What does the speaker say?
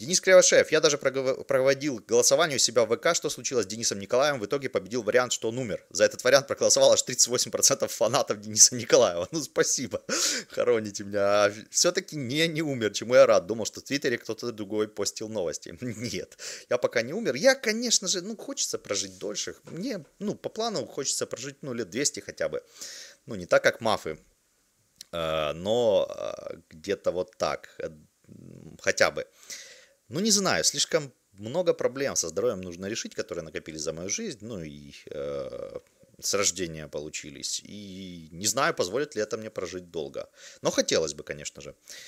Денис Кривошеев, я даже проводил голосование у себя в ВК, что случилось с Денисом Николаевым, в итоге победил вариант, что он умер. За этот вариант проголосовало аж 38% фанатов Дениса Николаева. Ну, спасибо, хороните меня. А Все-таки не, не умер, чему я рад. Думал, что в Твиттере кто-то другой постил новости. Нет, я пока не умер. Я, конечно же, ну, хочется прожить дольше. Мне, ну, по плану хочется прожить, ну, лет 200 хотя бы. Ну, не так, как мафы, э, но э, где-то вот так, э, хотя бы. Ну, не знаю, слишком много проблем со здоровьем нужно решить, которые накопились за мою жизнь, ну и э, с рождения получились. И не знаю, позволит ли это мне прожить долго. Но хотелось бы, конечно же.